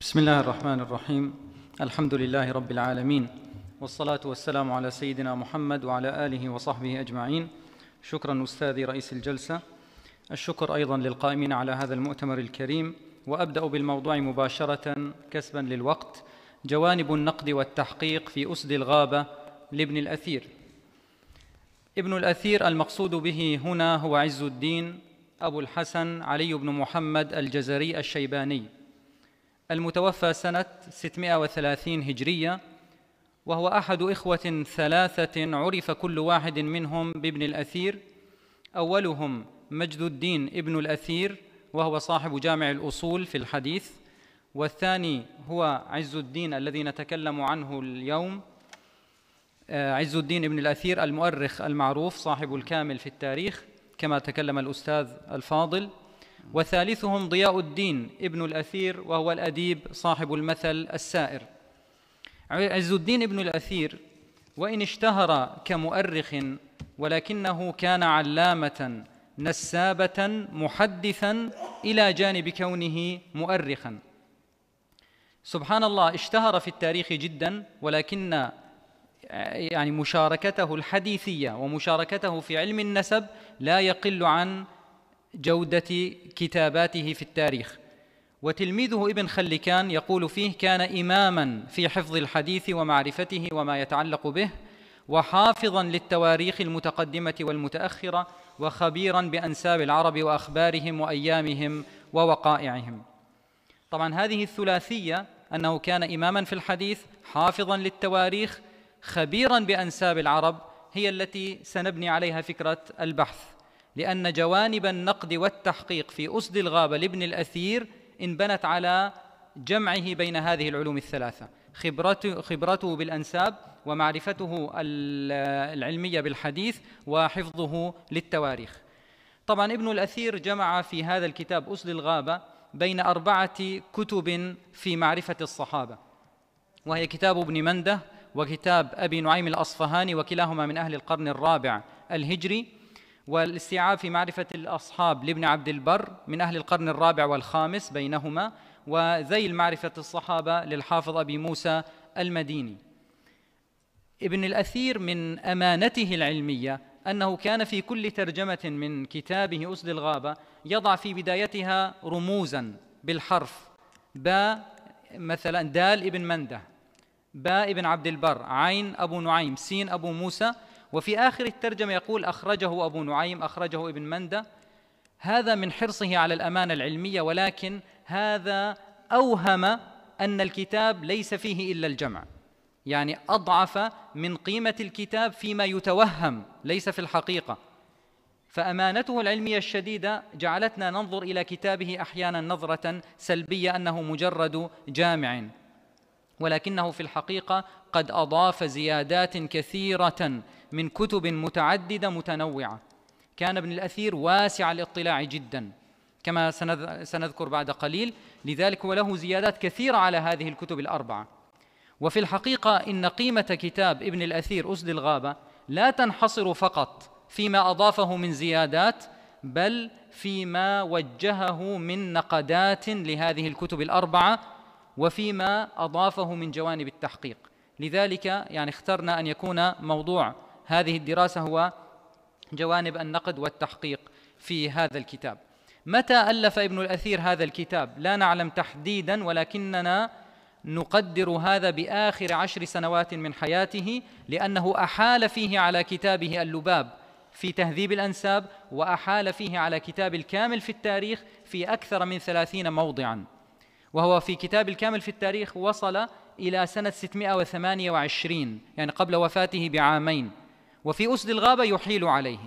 بسم الله الرحمن الرحيم الحمد لله رب العالمين والصلاة والسلام على سيدنا محمد وعلى آله وصحبه أجمعين شكرا أستاذي رئيس الجلسة الشكر أيضا للقائمين على هذا المؤتمر الكريم وأبدأ بالموضوع مباشرة كسبا للوقت جوانب النقد والتحقيق في أسد الغابة لابن الأثير ابن الأثير المقصود به هنا هو عز الدين أبو الحسن علي بن محمد الجزري الشيباني المتوفى سنة 630 هجرية وهو أحد إخوة ثلاثة عرف كل واحد منهم بابن الأثير أولهم مجد الدين ابن الأثير وهو صاحب جامع الأصول في الحديث والثاني هو عز الدين الذي نتكلم عنه اليوم آه، عز الدين ابن الأثير المؤرخ المعروف صاحب الكامل في التاريخ كما تكلم الأستاذ الفاضل وثالثهم ضياء الدين ابن الأثير وهو الأديب صاحب المثل السائر عز الدين ابن الأثير وإن اشتهر كمؤرخ ولكنه كان علامة نسابة محدثا إلى جانب كونه مؤرخا سبحان الله اشتهر في التاريخ جدا ولكن يعني مشاركته الحديثية ومشاركته في علم النسب لا يقل عن جودة كتاباته في التاريخ وتلميذه ابن خلكان يقول فيه كان إماما في حفظ الحديث ومعرفته وما يتعلق به وحافظا للتواريخ المتقدمة والمتأخرة وخبيرا بأنساب العرب وأخبارهم وأيامهم ووقائعهم طبعا هذه الثلاثية أنه كان إماما في الحديث حافظا للتواريخ خبيرا بأنساب العرب هي التي سنبني عليها فكرة البحث لأن جوانب النقد والتحقيق في أسد الغابة لابن الأثير انبنت على جمعه بين هذه العلوم الثلاثة خبرته, خبرته بالأنساب ومعرفته العلمية بالحديث وحفظه للتواريخ طبعا ابن الأثير جمع في هذا الكتاب أسل الغابة بين أربعة كتب في معرفة الصحابة وهي كتاب ابن منده وكتاب أبي نعيم الأصفهاني وكلاهما من أهل القرن الرابع الهجري والاستيعاب في معرفة الأصحاب لابن عبد البر من أهل القرن الرابع والخامس بينهما وذيل معرفة الصحابة للحافظ أبي موسى المديني ابن الأثير من أمانته العلمية أنه كان في كل ترجمة من كتابه أسد الغابة يضع في بدايتها رموزا بالحرف با مثلا دال ابن منده باء ابن عبد البر عين أبو نعيم سين أبو موسى وفي آخر الترجمة يقول أخرجه أبو نعيم أخرجه ابن مندة هذا من حرصه على الأمانة العلمية ولكن هذا أوهم أن الكتاب ليس فيه إلا الجمع يعني أضعف من قيمة الكتاب فيما يتوهم ليس في الحقيقة فأمانته العلمية الشديدة جعلتنا ننظر إلى كتابه أحيانا نظرة سلبية أنه مجرد جامع ولكنه في الحقيقة قد أضاف زيادات كثيرة من كتب متعددة متنوعة كان ابن الأثير واسع الاطلاع جدا كما سنذكر بعد قليل لذلك وله زيادات كثيرة على هذه الكتب الأربعة وفي الحقيقة إن قيمة كتاب ابن الأثير أسد الغابة لا تنحصر فقط فيما أضافه من زيادات بل فيما وجهه من نقدات لهذه الكتب الأربعة وفيما أضافه من جوانب التحقيق لذلك يعني اخترنا أن يكون موضوع هذه الدراسة هو جوانب النقد والتحقيق في هذا الكتاب متى ألف ابن الأثير هذا الكتاب لا نعلم تحديدا ولكننا نقدر هذا بآخر عشر سنوات من حياته لأنه أحال فيه على كتابه اللباب في تهذيب الأنساب وأحال فيه على كتاب الكامل في التاريخ في أكثر من ثلاثين موضعاً وهو في كتاب الكامل في التاريخ وصل إلى سنة 628 يعني قبل وفاته بعامين وفي أسد الغابة يحيل عليه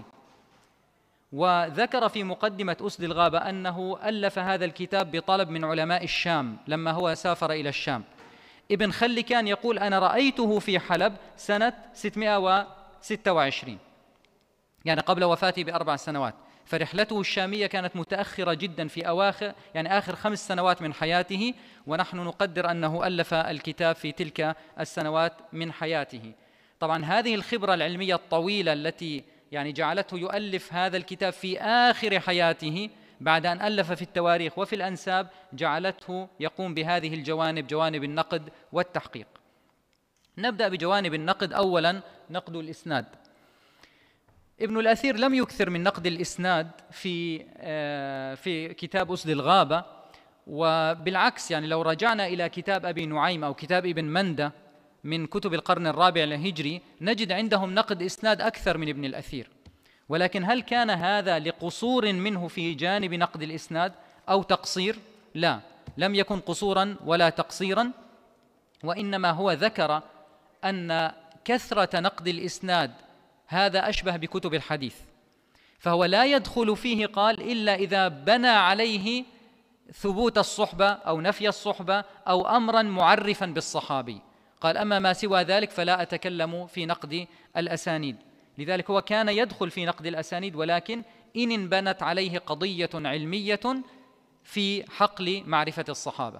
وذكر في مقدمة أسد الغابة أنه ألف هذا الكتاب بطلب من علماء الشام لما هو سافر إلى الشام ابن خلي كان يقول أنا رأيته في حلب سنة 626 يعني قبل وفاته بأربع سنوات فرحلته الشامية كانت متأخرة جدا في أواخر يعني آخر خمس سنوات من حياته ونحن نقدر أنه ألف الكتاب في تلك السنوات من حياته طبعا هذه الخبرة العلمية الطويلة التي يعني جعلته يؤلف هذا الكتاب في آخر حياته بعد أن ألف في التواريخ وفي الأنساب جعلته يقوم بهذه الجوانب جوانب النقد والتحقيق نبدأ بجوانب النقد أولا نقد الإسناد ابن الأثير لم يكثر من نقد الإسناد في آه، في كتاب أسد الغابة وبالعكس يعني لو رجعنا إلى كتاب أبي نعيم أو كتاب ابن مندة من كتب القرن الرابع الهجري نجد عندهم نقد إسناد أكثر من ابن الأثير ولكن هل كان هذا لقصور منه في جانب نقد الإسناد أو تقصير؟ لا لم يكن قصورا ولا تقصيرا وإنما هو ذكر أن كثرة نقد الإسناد هذا أشبه بكتب الحديث فهو لا يدخل فيه قال إلا إذا بنى عليه ثبوت الصحبة أو نفي الصحبة أو أمرا معرفا بالصحابي قال أما ما سوى ذلك فلا أتكلم في نقد الأسانيد لذلك هو كان يدخل في نقد الأسانيد ولكن إن انبنت عليه قضية علمية في حقل معرفة الصحابة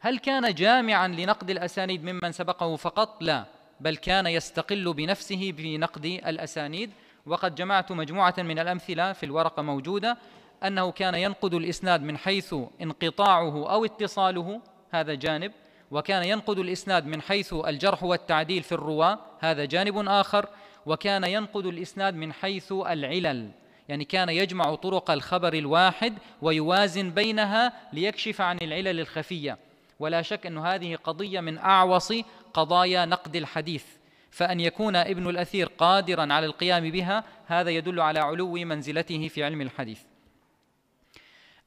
هل كان جامعا لنقد الأسانيد ممن سبقه فقط؟ لا بل كان يستقل بنفسه في نقد الأسانيد وقد جمعت مجموعة من الأمثلة في الورقة موجودة أنه كان ينقد الإسناد من حيث انقطاعه أو اتصاله هذا جانب وكان ينقد الإسناد من حيث الجرح والتعديل في الرواة هذا جانب آخر وكان ينقد الإسناد من حيث العلل يعني كان يجمع طرق الخبر الواحد ويوازن بينها ليكشف عن العلل الخفية ولا شك أن هذه قضية من أعوص قضايا نقد الحديث فأن يكون ابن الأثير قادرا على القيام بها هذا يدل على علو منزلته في علم الحديث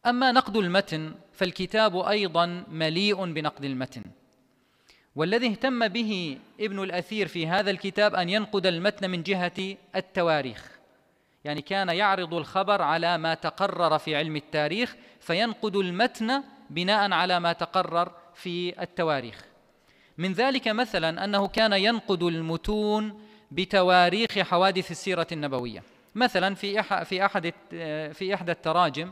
أما نقد المتن فالكتاب أيضا مليء بنقد المتن والذي اهتم به ابن الأثير في هذا الكتاب أن ينقد المتن من جهة التواريخ يعني كان يعرض الخبر على ما تقرر في علم التاريخ فينقد المتن بناء على ما تقرر في التواريخ من ذلك مثلا أنه كان ينقد المتون بتواريخ حوادث السيرة النبوية مثلا في في أحد في إحدى التراجم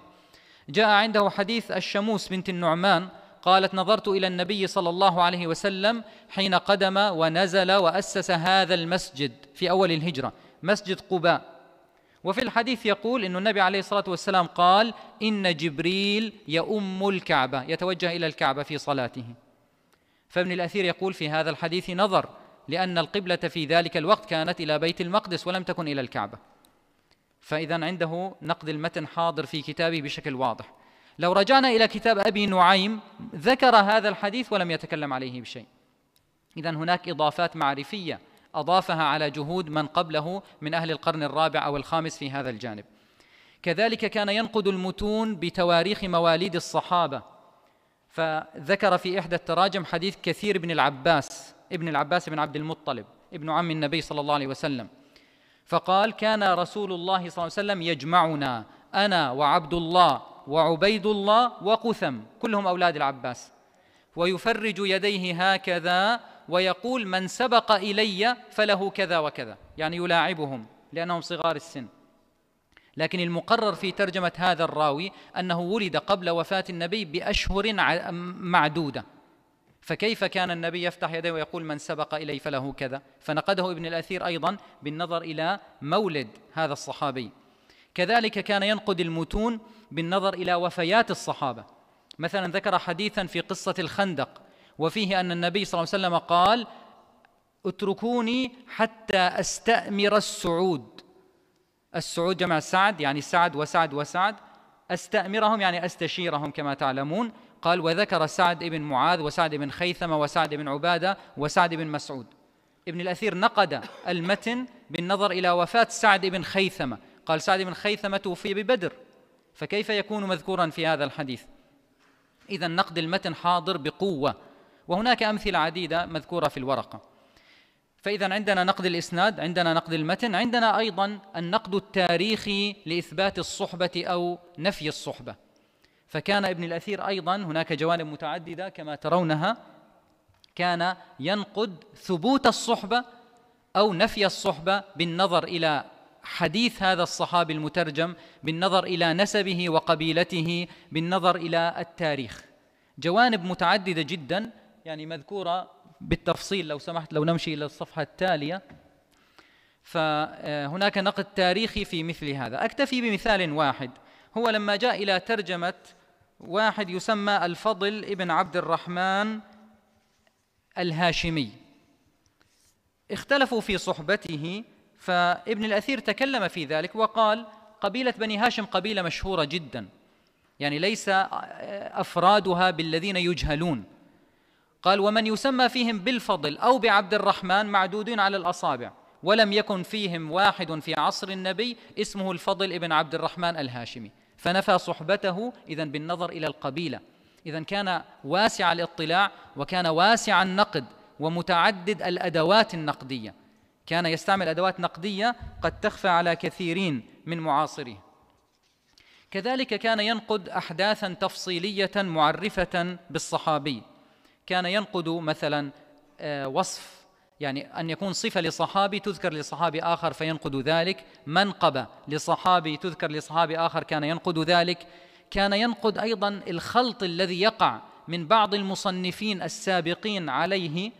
جاء عنده حديث الشموس بنت النعمان قالت نظرت إلى النبي صلى الله عليه وسلم حين قدم ونزل وأسس هذا المسجد في أول الهجرة مسجد قباء وفي الحديث يقول أن النبي عليه الصلاة والسلام قال إن جبريل يؤم الكعبة يتوجه إلى الكعبة في صلاته فابن الأثير يقول في هذا الحديث نظر لأن القبلة في ذلك الوقت كانت إلى بيت المقدس ولم تكن إلى الكعبة فإذا عنده نقد المتن حاضر في كتابه بشكل واضح لو رجعنا إلى كتاب أبي نعيم ذكر هذا الحديث ولم يتكلم عليه بشيء إذا هناك إضافات معرفية أضافها على جهود من قبله من أهل القرن الرابع أو الخامس في هذا الجانب كذلك كان ينقد المتون بتواريخ مواليد الصحابة فذكر في إحدى التراجم حديث كثير بن العباس ابن العباس بن عبد المطلب ابن عم النبي صلى الله عليه وسلم فقال كان رسول الله صلى الله عليه وسلم يجمعنا أنا وعبد الله وعبيد الله وقثم كلهم أولاد العباس ويفرج يديه هكذا ويقول من سبق إلي فله كذا وكذا يعني يلاعبهم لأنهم صغار السن لكن المقرر في ترجمة هذا الراوي أنه ولد قبل وفاة النبي بأشهر معدودة فكيف كان النبي يفتح يديه ويقول من سبق إلي فله كذا فنقده ابن الأثير أيضا بالنظر إلى مولد هذا الصحابي كذلك كان ينقد المتون بالنظر إلى وفيات الصحابة مثلا ذكر حديثا في قصة الخندق وفيه أن النبي صلى الله عليه وسلم قال اتركوني حتى أستأمر السعود السعود جمع سعد يعني سعد وسعد وسعد استأمرهم يعني استشيرهم كما تعلمون قال وذكر سعد بن معاذ وسعد بن خيثمة وسعد بن عبادة وسعد بن مسعود ابن الأثير نقد المتن بالنظر إلى وفاة سعد بن خيثمة قال سعد بن خيثمة توفي ببدر فكيف يكون مذكورا في هذا الحديث إذا نقد المتن حاضر بقوة وهناك أمثلة عديدة مذكورة في الورقة فإذا عندنا نقد الإسناد عندنا نقد المتن عندنا أيضا النقد التاريخي لإثبات الصحبة أو نفي الصحبة فكان ابن الأثير أيضا هناك جوانب متعددة كما ترونها كان ينقد ثبوت الصحبة أو نفي الصحبة بالنظر إلى حديث هذا الصحابي المترجم بالنظر إلى نسبه وقبيلته بالنظر إلى التاريخ جوانب متعددة جدا يعني مذكورة بالتفصيل لو سمحت لو نمشي إلى الصفحة التالية فهناك نقد تاريخي في مثل هذا أكتفي بمثال واحد هو لما جاء إلى ترجمة واحد يسمى الفضل ابن عبد الرحمن الهاشمي اختلفوا في صحبته فابن الأثير تكلم في ذلك وقال قبيلة بني هاشم قبيلة مشهورة جدا يعني ليس أفرادها بالذين يجهلون قال ومن يسمى فيهم بالفضل أو بعبد الرحمن معدودين على الأصابع ولم يكن فيهم واحد في عصر النبي اسمه الفضل ابن عبد الرحمن الهاشمي فنفى صحبته إذا بالنظر إلى القبيلة إذا كان واسع الاطلاع وكان واسع النقد ومتعدد الأدوات النقدية كان يستعمل أدوات نقدية قد تخفى على كثيرين من معاصره كذلك كان ينقد أحداثا تفصيلية معرفة بالصحابي كان ينقد مثلا آه، وصف يعني أن يكون صفة لصحابي تذكر لصحابي آخر فينقد ذلك منقبة لصحابي تذكر لصحابي آخر كان ينقد ذلك كان ينقد أيضا الخلط الذي يقع من بعض المصنفين السابقين عليه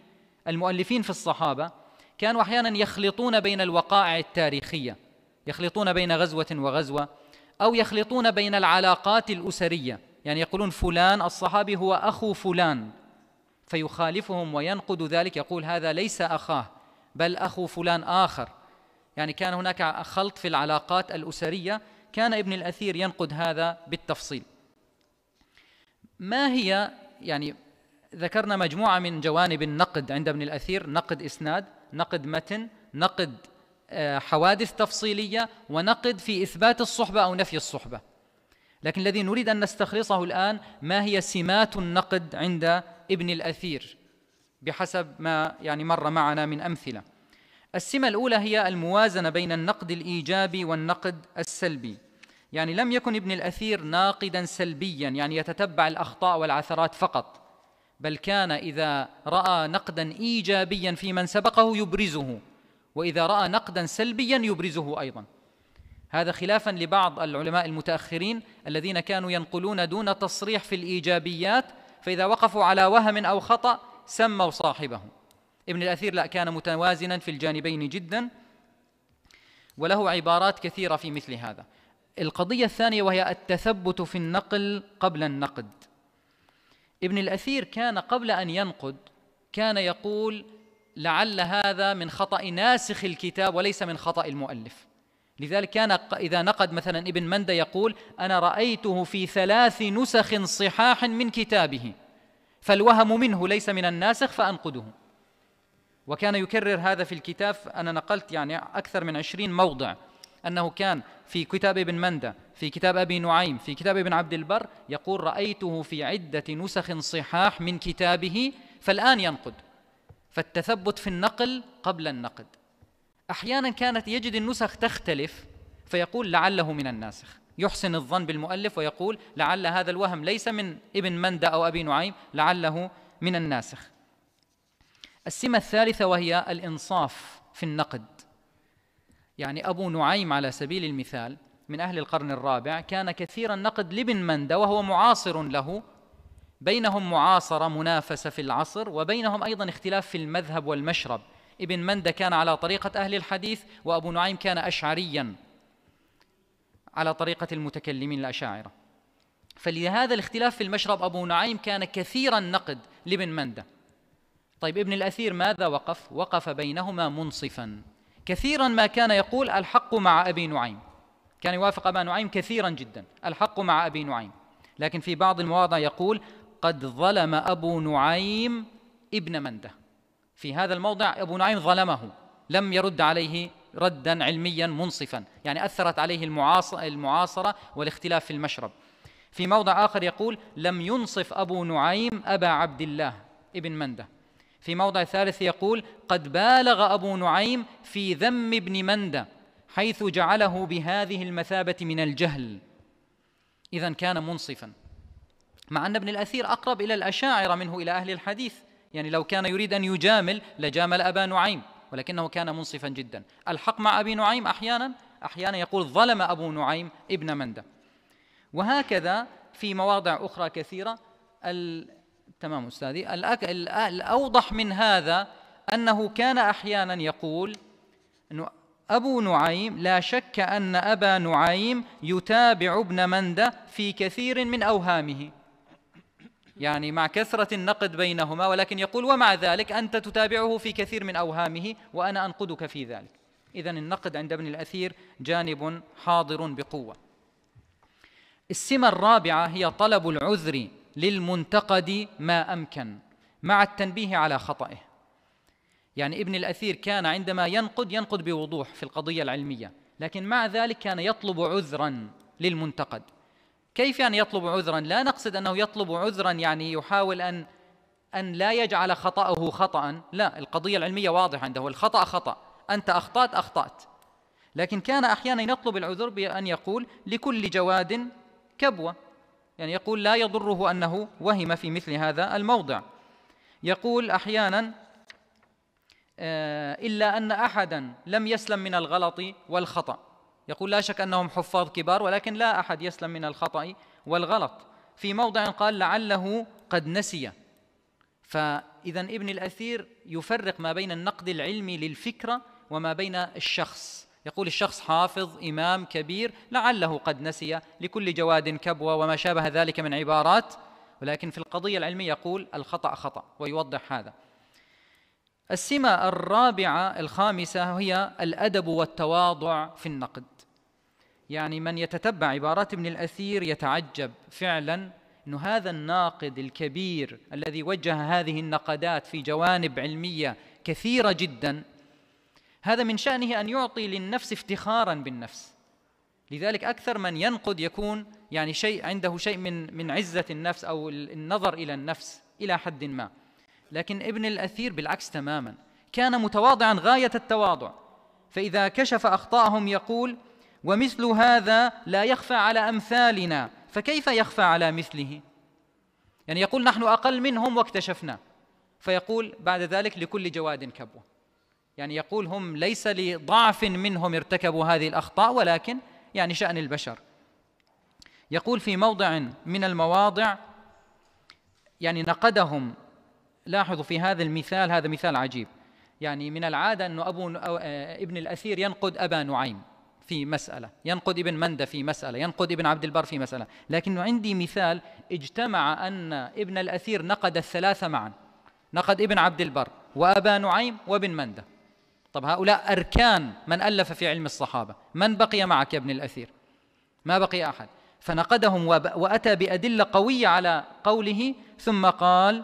المؤلفين في الصحابة كانوا أحيانا يخلطون بين الوقائع التاريخية يخلطون بين غزوة وغزوة أو يخلطون بين العلاقات الأسرية يعني يقولون فلان الصحابي هو أخو فلان فيخالفهم وينقد ذلك يقول هذا ليس اخاه بل اخو فلان اخر يعني كان هناك خلط في العلاقات الاسريه كان ابن الاثير ينقد هذا بالتفصيل ما هي يعني ذكرنا مجموعه من جوانب النقد عند ابن الاثير نقد اسناد نقد متن نقد آه، حوادث تفصيليه ونقد في اثبات الصحبه او نفي الصحبه لكن الذي نريد أن نستخلصه الآن ما هي سمات النقد عند ابن الأثير بحسب ما يعني مر معنا من أمثلة السمة الأولى هي الموازنة بين النقد الإيجابي والنقد السلبي يعني لم يكن ابن الأثير ناقدا سلبيا يعني يتتبع الأخطاء والعثرات فقط بل كان إذا رأى نقدا إيجابيا في من سبقه يبرزه وإذا رأى نقدا سلبيا يبرزه أيضا هذا خلافا لبعض العلماء المتاخرين الذين كانوا ينقلون دون تصريح في الايجابيات فاذا وقفوا على وهم او خطا سموا صاحبه ابن الاثير لا كان متوازنا في الجانبين جدا وله عبارات كثيره في مثل هذا القضيه الثانيه وهي التثبت في النقل قبل النقد ابن الاثير كان قبل ان ينقد كان يقول لعل هذا من خطا ناسخ الكتاب وليس من خطا المؤلف لذلك كان إذا نقد مثلا ابن مندى يقول أنا رأيته في ثلاث نسخ صحاح من كتابه فالوهم منه ليس من الناسخ فأنقده وكان يكرر هذا في الكتاب أنا نقلت يعني أكثر من عشرين موضع أنه كان في كتاب ابن مندى في كتاب أبي نعيم في كتاب ابن عبد البر يقول رأيته في عدة نسخ صحاح من كتابه فالآن ينقد فالتثبت في النقل قبل النقد أحيانا كانت يجد النسخ تختلف فيقول لعله من الناسخ يحسن الظن بالمؤلف ويقول لعل هذا الوهم ليس من ابن مندى أو أبي نعيم لعله من الناسخ السمة الثالثة وهي الإنصاف في النقد يعني أبو نعيم على سبيل المثال من أهل القرن الرابع كان كثير النقد لابن مندى وهو معاصر له بينهم معاصرة منافسة في العصر وبينهم أيضا اختلاف في المذهب والمشرب ابن مندة كان على طريقة أهل الحديث وأبو نعيم كان أشعريا على طريقة المتكلمين الأشاعرة فلهذا الاختلاف في المشرب أبو نعيم كان كثيرا نقد لابن مندة طيب ابن الأثير ماذا وقف؟ وقف بينهما منصفا كثيرا ما كان يقول الحق مع أبي نعيم كان يوافق أبا نعيم كثيرا جدا الحق مع أبي نعيم لكن في بعض المواضع يقول قد ظلم أبو نعيم ابن منده في هذا الموضع أبو نعيم ظلمه لم يرد عليه ردا علميا منصفا يعني أثرت عليه المعاصرة والاختلاف في المشرب في موضع آخر يقول لم ينصف أبو نعيم أبا عبد الله ابن مندة في موضع ثالث يقول قد بالغ أبو نعيم في ذم ابن مندة حيث جعله بهذه المثابة من الجهل إذا كان منصفا مع أن ابن الأثير أقرب إلى الأشاعرة منه إلى أهل الحديث يعني لو كان يريد أن يجامل لجامل أبا نعيم ولكنه كان منصفا جدا الحق مع أبي نعيم أحيانا أحيانا يقول ظلم أبو نعيم ابن مندة وهكذا في مواضع أخرى كثيرة تمام أستاذي الأوضح من هذا أنه كان أحيانا يقول أنه أبو نعيم لا شك أن أبا نعيم يتابع ابن مندة في كثير من أوهامه يعني مع كثرة النقد بينهما ولكن يقول ومع ذلك أنت تتابعه في كثير من أوهامه وأنا أنقدك في ذلك إذا النقد عند ابن الأثير جانب حاضر بقوة السمة الرابعة هي طلب العذر للمنتقد ما أمكن مع التنبيه على خطئه يعني ابن الأثير كان عندما ينقد ينقد بوضوح في القضية العلمية لكن مع ذلك كان يطلب عذرا للمنتقد كيف يعني يطلب عذرا لا نقصد انه يطلب عذرا يعني يحاول ان ان لا يجعل خطاه خطا لا القضيه العلميه واضحه عنده الخطا خطا انت اخطات اخطات لكن كان احيانا يطلب العذر بان يقول لكل جواد كبوه يعني يقول لا يضره انه وهم في مثل هذا الموضع يقول احيانا آه، الا ان احدا لم يسلم من الغلط والخطا يقول لا شك أنهم حفاظ كبار ولكن لا أحد يسلم من الخطأ والغلط في موضع قال لعله قد نسي فإذا ابن الأثير يفرق ما بين النقد العلمي للفكرة وما بين الشخص يقول الشخص حافظ إمام كبير لعله قد نسي لكل جواد كبوة وما شابه ذلك من عبارات ولكن في القضية العلمية يقول الخطأ خطأ ويوضح هذا السمة الرابعة الخامسة هي الأدب والتواضع في النقد يعني من يتتبع عبارات ابن الأثير يتعجب فعلا أن هذا الناقد الكبير الذي وجه هذه النقدات في جوانب علمية كثيرة جدا هذا من شأنه أن يعطي للنفس افتخارا بالنفس لذلك أكثر من ينقد يكون يعني شيء عنده شيء من من عزة النفس أو النظر إلى النفس إلى حد ما لكن ابن الأثير بالعكس تماما كان متواضعا غاية التواضع فإذا كشف أخطاءهم يقول ومثل هذا لا يخفى على أمثالنا فكيف يخفى على مثله يعني يقول نحن أقل منهم واكتشفنا فيقول بعد ذلك لكل جواد كبوة يعني يقول هم ليس لضعف منهم ارتكبوا هذه الأخطاء ولكن يعني شأن البشر يقول في موضع من المواضع يعني نقدهم لاحظوا في هذا المثال هذا مثال عجيب يعني من العادة أن أبو آه، ابن الأثير ينقد أبا نعيم في مسألة ينقد ابن مندى في مسألة ينقد ابن عبد البر في مسألة لكن عندي مثال اجتمع أن ابن الأثير نقد الثلاثة معا نقد ابن عبد البر وأبا نعيم وابن مندى طب هؤلاء أركان من ألف في علم الصحابة من بقي معك يا ابن الأثير ما بقي أحد فنقدهم وأتى بأدلة قوية على قوله ثم قال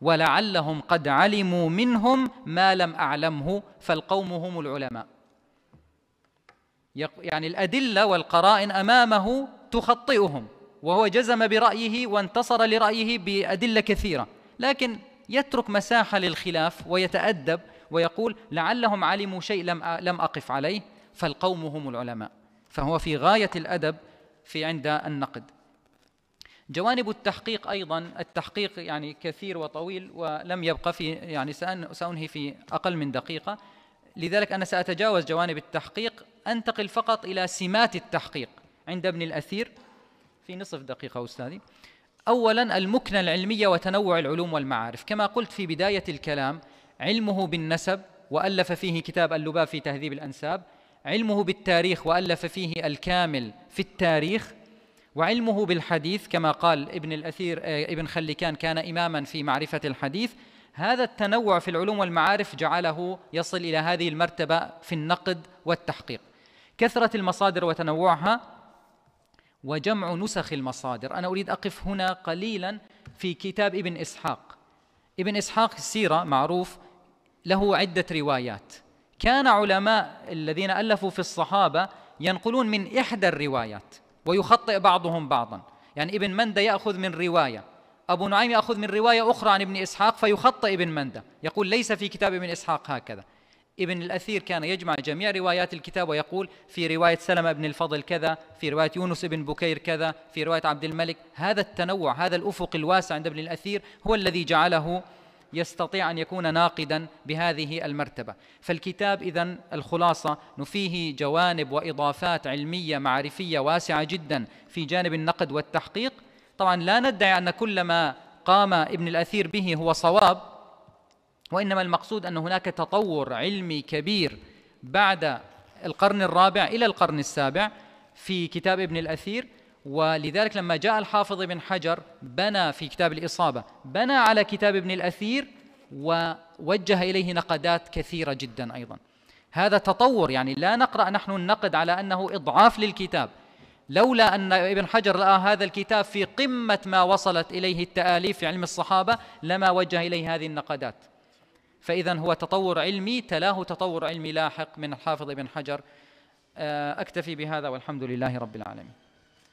ولعلهم قد علموا منهم ما لم أعلمه فالقوم هم العلماء يعني الأدلة والقرائن أمامه تخطئهم وهو جزم برأيه وانتصر لرأيه بأدلة كثيرة لكن يترك مساحة للخلاف ويتأدب ويقول لعلهم علموا شيء لم لم أقف عليه فالقوم هم العلماء فهو في غاية الأدب في عند النقد جوانب التحقيق أيضا التحقيق يعني كثير وطويل ولم يبقى في يعني سأنهي في أقل من دقيقة لذلك أنا سأتجاوز جوانب التحقيق أنتقل فقط إلى سمات التحقيق عند ابن الأثير في نصف دقيقة أستاذي أولا المكنة العلمية وتنوع العلوم والمعارف كما قلت في بداية الكلام علمه بالنسب وألف فيه كتاب اللباب في تهذيب الأنساب علمه بالتاريخ وألف فيه الكامل في التاريخ وعلمه بالحديث كما قال ابن الأثير آه، ابن خلكان كان إماما في معرفة الحديث هذا التنوع في العلوم والمعارف جعله يصل إلى هذه المرتبة في النقد والتحقيق كثرة المصادر وتنوعها وجمع نسخ المصادر أنا أريد أقف هنا قليلا في كتاب ابن إسحاق ابن إسحاق السيرة معروف له عدة روايات كان علماء الذين ألفوا في الصحابة ينقلون من إحدى الروايات ويخطئ بعضهم بعضا يعني ابن مندى يأخذ من رواية أبو نعيم يأخذ من رواية أخرى عن ابن إسحاق فيخطئ ابن مندى يقول ليس في كتاب ابن إسحاق هكذا ابن الأثير كان يجمع جميع روايات الكتاب ويقول في رواية سلمة بن الفضل كذا في رواية يونس بن بكير كذا في رواية عبد الملك هذا التنوع هذا الأفق الواسع عند ابن الأثير هو الذي جعله يستطيع أن يكون ناقدا بهذه المرتبة فالكتاب إذا الخلاصة فيه جوانب وإضافات علمية معرفية واسعة جدا في جانب النقد والتحقيق طبعا لا ندعي أن كل ما قام ابن الأثير به هو صواب وإنما المقصود أن هناك تطور علمي كبير بعد القرن الرابع إلى القرن السابع في كتاب ابن الأثير ولذلك لما جاء الحافظ ابن حجر بنى في كتاب الإصابة بنى على كتاب ابن الأثير ووجه إليه نقدات كثيرة جدا أيضا هذا تطور يعني لا نقرأ نحن النقد على أنه إضعاف للكتاب لولا أن ابن حجر رأى هذا الكتاب في قمة ما وصلت إليه التآليف في علم الصحابة لما وجه إليه هذه النقدات فإذا هو تطور علمي تلاه تطور علمي لاحق من الحافظ ابن حجر آه، أكتفي بهذا والحمد لله رب العالمين